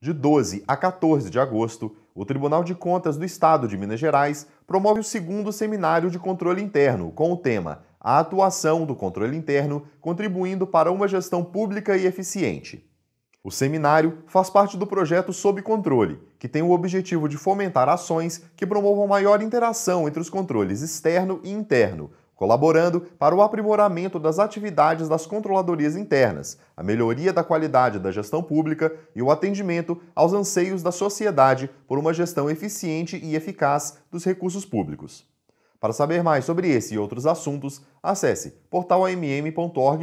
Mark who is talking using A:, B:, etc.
A: De 12 a 14 de agosto, o Tribunal de Contas do Estado de Minas Gerais promove o segundo seminário de controle interno com o tema A atuação do controle interno contribuindo para uma gestão pública e eficiente. O seminário faz parte do projeto Sob Controle, que tem o objetivo de fomentar ações que promovam maior interação entre os controles externo e interno, colaborando para o aprimoramento das atividades das controladorias internas, a melhoria da qualidade da gestão pública e o atendimento aos anseios da sociedade por uma gestão eficiente e eficaz dos recursos públicos. Para saber mais sobre esse e outros assuntos, acesse portalamm.org.br.